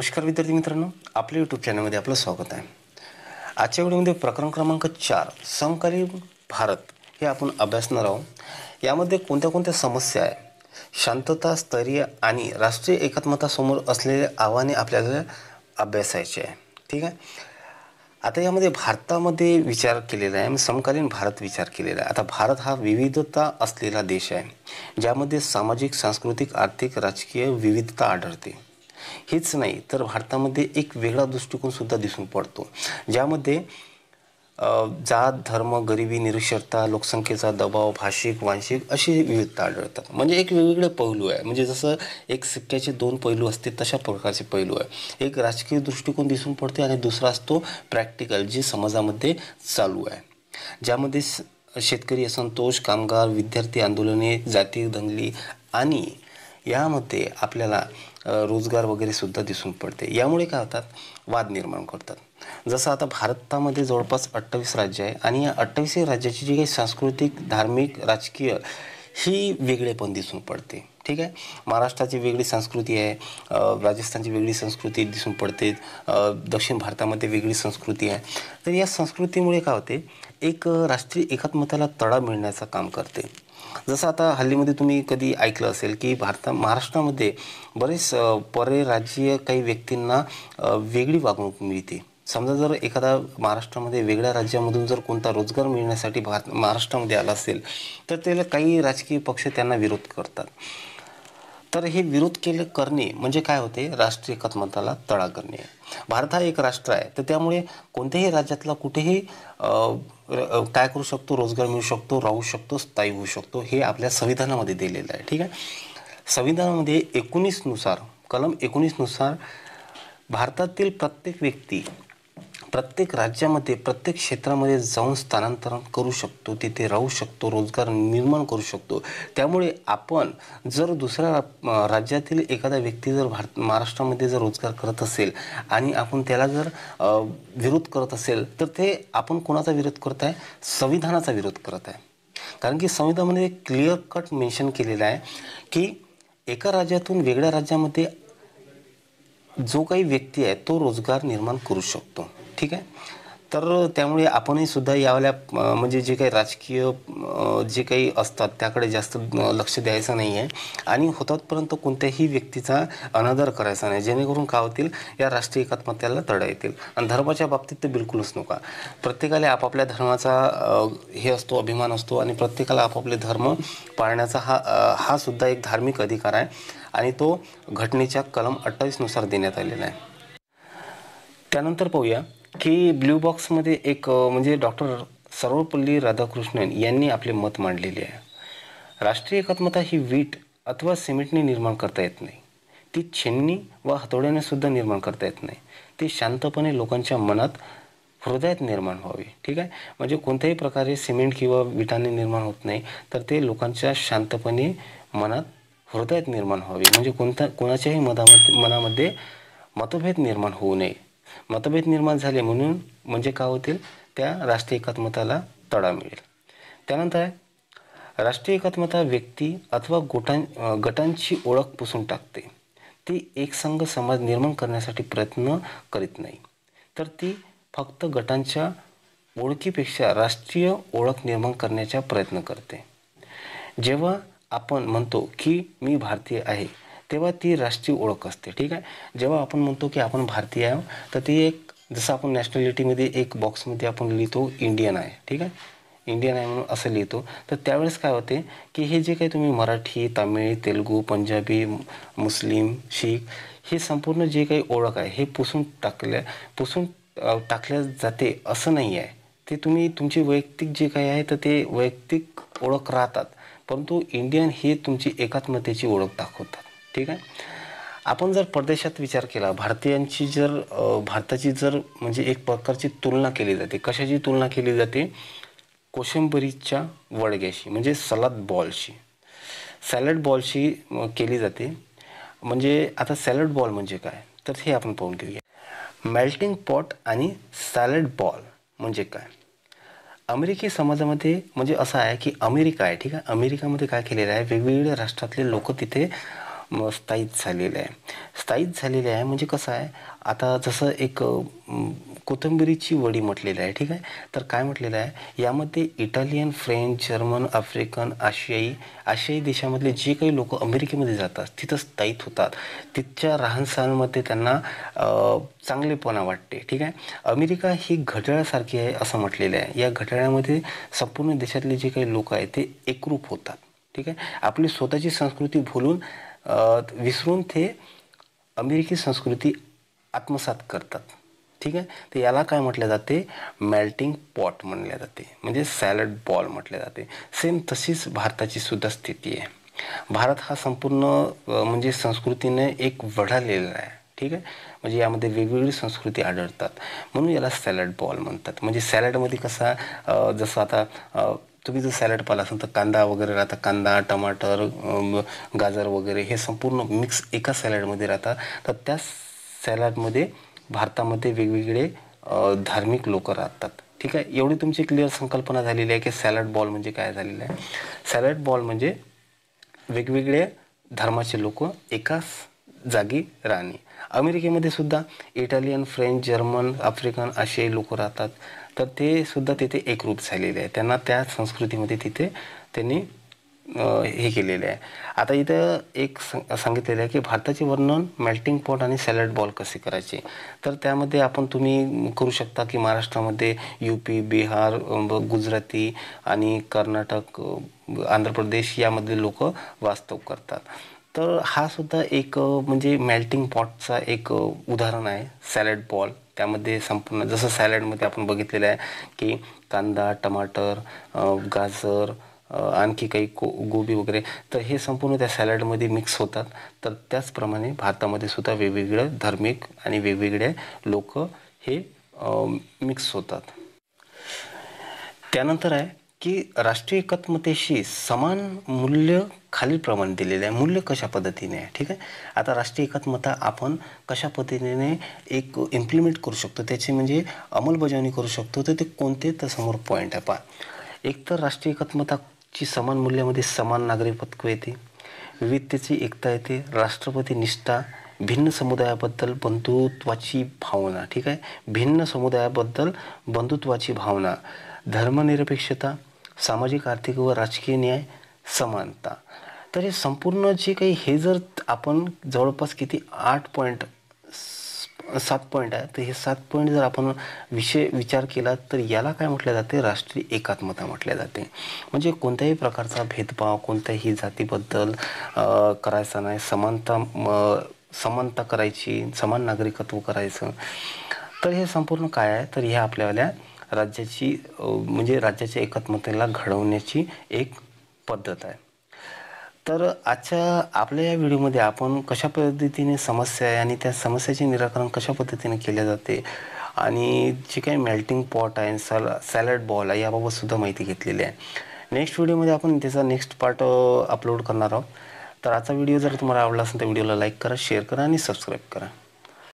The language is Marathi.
नमस्कार विद्यार्थी मित्रांनो आपल्या यूट्यूब चॅनलमध्ये आपलं स्वागत आहे आजच्या व्हिडिओमध्ये प्रकरण क्रमांक चार समकालीन भारत हे आपण अभ्यासणार आहोत यामध्ये कोणत्या कोणत्या समस्या आहे शांतता स्तरीय आणि राष्ट्रीय एकात्मतासमोर असलेले आव्हाने आपल्याला अभ्यासायचे आहे ठीक आहे आता यामध्ये भारतामध्ये विचार केलेला आहे म्हणजे समकालीन भारत विचार केलेला आहे आता भारत हा विविधता असलेला देश आहे ज्यामध्ये सामाजिक सांस्कृतिक आर्थिक राजकीय विविधता आढळते हेच नाही तर भारतामध्ये एक वेगळा दृष्टिकोन सुद्धा दिसून पडतो ज्यामध्ये जात धर्म गरिबी निरक्षरता लोकसंख्येचा दबाव भाषिक वांशिक अशी विविधता आढळतात म्हणजे एक वेगवेगळे पैलू आहे म्हणजे जसं एक सिक्क्याचे दोन पैलू असते तशा प्रकारचे पैलू आहे एक राजकीय दृष्टिकोन दिसून पडते आणि दुसरा असतो प्रॅक्टिकल जे समाजामध्ये चालू आहे ज्यामध्ये शेतकरी असंतोष कामगार विद्यार्थी आंदोलने जाती दंगली आणि यामध्ये आपल्याला रोजगार वगैरे सुद्धा दिसून पडते यामुळे काय होतात वाद निर्माण करतात जसं आता भारतामध्ये जवळपास अठ्ठावीस राज्य आहे आणि या अठ्ठावीस राज्याची जी काही सांस्कृतिक धार्मिक राजकीय ही वेगळेपण दिसून पडते ठीक आहे महाराष्ट्राची वेगळी संस्कृती आहे राजस्थानची वेगळी संस्कृती दिसून पडते दक्षिण भारतामध्ये वेगळी संस्कृती आहे तर या संस्कृतीमुळे काय होते एक राष्ट्रीय एकात्मताला तडा मिळण्याचं काम करते जसं आता हल्लीमध्ये तुम्ही कधी ऐकलं असेल की भारता महाराष्ट्रामध्ये बरेच परराज्यीय काही व्यक्तींना वेगळी वागणूक मिळते समजा जर एखादा महाराष्ट्रामध्ये वेगळ्या राज्यामधून जर कोणता रोजगार मिळण्यासाठी भारत महाराष्ट्रामध्ये आला असेल तर त्याला काही राजकीय पक्ष त्यांना विरोध करतात तर हे विरोध केले करणे म्हणजे काय होते राष्ट्रीय एकात्मताला तडा करणे भारत हा एक राष्ट्र आहे तर त्यामुळे कोणत्याही राज्यातला कुठेही काय करू शकतो रोजगार मिळू शकतो राहू शकतो स्थायी होऊ शकतो हे आपल्या संविधानामध्ये दिलेलं आहे ठीक आहे संविधानामध्ये एकोणीसनुसार कलम एकोणीसनुसार भारतातील प्रत्येक व्यक्ती प्रत्येक राज्यामध्ये प्रत्येक क्षेत्रामध्ये जाऊन स्थानांतरण करू शकतो तिथे राहू शकतो रोजगार निर्माण करू शकतो त्यामुळे आपण जर दुसऱ्या राज्यातील एखादा व्यक्ती जर भारत महाराष्ट्रामध्ये जर रोजगार करत असेल आणि आपण त्याला जर विरोध करत असेल तर ते आपण कोणाचा विरोध करत आहे संविधानाचा विरोध करत आहे कारण की संविधानामध्ये क्लिअर कट मेन्शन केलेलं आहे की एका राज्यातून वेगळ्या राज्यामध्ये जो काही व्यक्ती आहे तो रोजगार निर्माण करू शकतो ठीक आहे तर त्यामुळे आपणही सुद्धा यावल्या म्हणजे जे काही राजकीय जे काही असतात त्याकडे जास्त लक्ष द्यायचं नाही आहे आणि होतापर्यंत कोणत्याही व्यक्तीचा अनादर करायचा नाही जेणेकरून काय होतील या राष्ट्रीय एकात्मत्याला तडा येतील आणि धर्माच्या बाबतीत तर बिलकुलच नका प्रत्येकाला आपापल्या धर्माचा हे असतो अभिमान असतो आणि प्रत्येकाला आपापले धर्म पाळण्याचा हा हा सुद्धा एक धार्मिक अधिकार आहे आणि तो घटनेच्या कलम अठ्ठावीसनुसार देण्यात आलेला आहे त्यानंतर पाहूया की ब्ल्यू बॉक्समध्ये एक म्हणजे डॉक्टर सर्वपल्ली राधाकृष्णन यांनी आपले मत मांडलेले आहे राष्ट्रीय एकात्मता ही वीट अथवा सिमेंटने निर्माण करता येत नाही ती छेन्नी व हातोड्याने सुद्धा निर्माण करता येत नाही ती शांतपणे लोकांच्या मनात हृदयात निर्माण व्हावी ठीक आहे म्हणजे कोणत्याही प्रकारे सिमेंट किंवा विटाने निर्माण होत नाही तर ते लोकांच्या शांतपणे मनात हृदयात निर्माण व्हावी म्हणजे कोणत्या कोणाच्याही मनामध्ये मनामध्ये मतभेद निर्माण होऊ नये मतभेद निर्माण झाले म्हणून म्हणजे काय होतील त्या राष्ट्रीय एकात्मताला तडा मिळेल त्यानंतर आहे राष्ट्रीय एकात्मता व्यक्ती अथवा गोटां गटांची ओळख पुसून टाकते ती एकसंघ समाज निर्माण करण्यासाठी प्रयत्न करीत नाही तर ती फक्त गटांच्या ओळखीपेक्षा राष्ट्रीय ओळख निर्माण करण्याचा प्रयत्न करते जेव्हा आपण म्हणतो की मी भारतीय आहे तेव्हा ती राष्ट्रीय ओळख असते ठीक आहे जेव्हा आपण म्हणतो की आपण भारतीय आहोत तर ती एक जसं आपण नॅशनॅलिटीमध्ये एक बॉक्समध्ये आपण लिहितो इंडियन आहे ठीक आहे इंडियन आहे म्हणून असं लिहितो तर त्यावेळेस काय होते की हे जे काही तुम्ही मराठी तामिळ तेलुगू पंजाबी मुस्लिम शीख हे संपूर्ण जे काही ओळख आहे हे पुसून टाकल्या पुसून टाकल्या जाते असं नाही आहे ते तुम्ही तुमची वैयक्तिक जे काही आहे तर ते वैयक्तिक ओळख राहतात परंतु इंडियन हे तुमची एकात्मतेची ओळख दाखवतात ठीक आहे आपण जर परदेशात विचार केला भारतीयांची जर भारताची जर म्हणजे एक प्रकारची तुलना केली जाते कशाची तुलना केली जाते कोशिंबरीच्या वडग्याशी म्हणजे सलाद बॉलशी सॅलड बॉलशी केली जाते म्हणजे आता सॅलड बॉल म्हणजे काय तर हे आपण पाहून घेऊया मेल्टिंग पॉट आणि सॅलड बॉल म्हणजे काय अमेरिकी समाजामध्ये म्हणजे असं आहे की अमेरिका आहे ठीक आहे अमेरिकामध्ये काय केलेलं आहे वेगवेगळ्या राष्ट्रातले लोक तिथे स्थायित झालेलं आहे स्थायित झालेले आहे म्हणजे कसं आहे आता जसं एक कोथंबिरीची वडी म्हटलेली आहे ठीक आहे तर काय म्हटलेलं आहे यामध्ये इटालियन फ्रेंच जर्मन आफ्रिकन आशियाई आशियाई देशामधले जे काही लोक अमेरिकेमध्ये जातात तिथं स्थायीत होतात तिथच्या राहणसहाणमध्ये त्यांना चांगलेपणा वाटते ठीक आहे अमेरिका ही घड्याळासारखी आहे असं म्हटलेलं आहे या घड्याळामध्ये संपूर्ण देशातले जे काही लोक आहेत ते एकरूप होतात ठीक आहे आपली स्वतःची संस्कृती भुलून विसरून ते अमेरिकी संस्कृती आत्मसात करतात ठीक आहे तर याला काय म्हटले जाते मेल्टिंग पॉट म्हणले जाते म्हणजे सॅलड बॉल म्हटले जाते सेम तशीच भारताची सुद्धा स्थिती आहे भारत हा संपूर्ण म्हणजे संस्कृतीने एक वढालेला आहे ठीक आहे म्हणजे यामध्ये वेगवेगळी संस्कृती आढळतात म्हणून याला सॅलड बॉल म्हणतात म्हणजे सॅलडमध्ये कसा जसं आता तुम्ही जर सॅलड पाला असेल तर कांदा वगैरे राहता कांदा टमाटर गाजर वगैरे हे संपूर्ण मिक्स एका सॅलडमध्ये राहतात तर त्या सॅलडमध्ये भारतामध्ये वेगवेगळे धार्मिक लोक राहतात ठीक आहे एवढी तुमची क्लिअर संकल्पना झालेली आहे की सॅलड बॉल म्हणजे काय झालेलं आहे सॅलड बॉल म्हणजे वेगवेगळे धर्माचे लोक एकाच जागी राहणे अमेरिकेमध्ये सुद्धा इटालियन फ्रेंच जर्मन आफ्रिकन असे लोक राहतात तर ते सुद्धा तिथे एकरूप झालेले आहे त्यांना त्या संस्कृतीमध्ये तिथे त्यांनी हे केलेले आहे आता इथं एक सांगितलेलं आहे की भारताचे वर्णन मेल्टिंग पॉट आणि सॅलड बॉल कसे करायचे तर त्यामध्ये आपण तुम्ही करू शकता की महाराष्ट्रामध्ये यू पी बिहार गुजराती आणि कर्नाटक आंध्र प्रदेश यामध्ये लोक वास्तव करतात तर हा सुद्धा एक म्हणजे मेल्टिंग पॉटचा एक उदाहरण आहे सॅलड बॉल त्यामध्ये संपूर्ण जसं सॅलडमध्ये आपण बघितलेलं आहे की कांदा टमाटर गाजर आणखी काही को गोबी वगैरे तर हे संपूर्ण त्या सॅलडमध्ये मिक्स होतात तर त्याचप्रमाणे भारतामध्ये सुद्धा वेगवेगळं धार्मिक आणि वेगवेगळे लोक हे मिक्स होतात त्यानंतर आहे की राष्ट्रीय एकात्मतेशी समान मूल्य खालीलप्रमाणे दिलेलं आहे मूल्य कशा पद्धतीने आहे ठीक आहे आता राष्ट्रीय एकात्मता आपण कशा पद्धतीने एक इम्प्लिमेंट करू शकतो त्याची म्हणजे अंमलबजावणी करू शकतो तर ते कोणते तर समोर पॉईंट आहे पहा तर राष्ट्रीय एकात्मताची समान मूल्यामध्ये समान नागरिकत्व येते विविधतेची एकता येते राष्ट्रपती निष्ठा भिन्न समुदायाबद्दल बंधुत्वाची भावना ठीक आहे भिन्न समुदायाबद्दल बंधुत्वाची भावना धर्मनिरपेक्षता सामाजिक आर्थिक व राजकीय न्याय समानता तर हे संपूर्ण जे काही हे जर आपण जवळपास किती आठ पॉईंट सात पॉईंट आहे तर हे सात पॉईंट जर आपण विषय विचार केला तर याला काय म्हटलं जाते राष्ट्रीय एकात्मता म्हटल्या जाते म्हणजे कोणत्याही प्रकारचा भेदभाव कोणत्याही जातीबद्दल करायचा नाही समानता समानता करायची समान नागरिकत्व करायचं तर हे संपूर्ण काय आहे तर ह्या आपल्याला राज्याची म्हणजे राज्याच्या एकात्मतेला घडवण्याची एक पद्धत आहे तर आजच्या आपल्या या व्हिडिओमध्ये आपण कशा पद्धतीने समस्या आहे आणि त्या समस्याचे निराकरण कशा पद्धतीने केले जाते आणि जे काही मेल्टिंग पॉट आहे सॅल सॅलड बॉल आहे याबाबतसुद्धा माहिती घेतलेली आहे नेक्स्ट व्हिडिओमध्ये आपण त्याचा नेक्स्ट पार्ट अपलोड करणार आहोत तर आजचा व्हिडिओ जर तुम्हाला आवडला असेल तर व्हिडिओला लाईक करा शेअर करा आणि सबस्क्राईब करा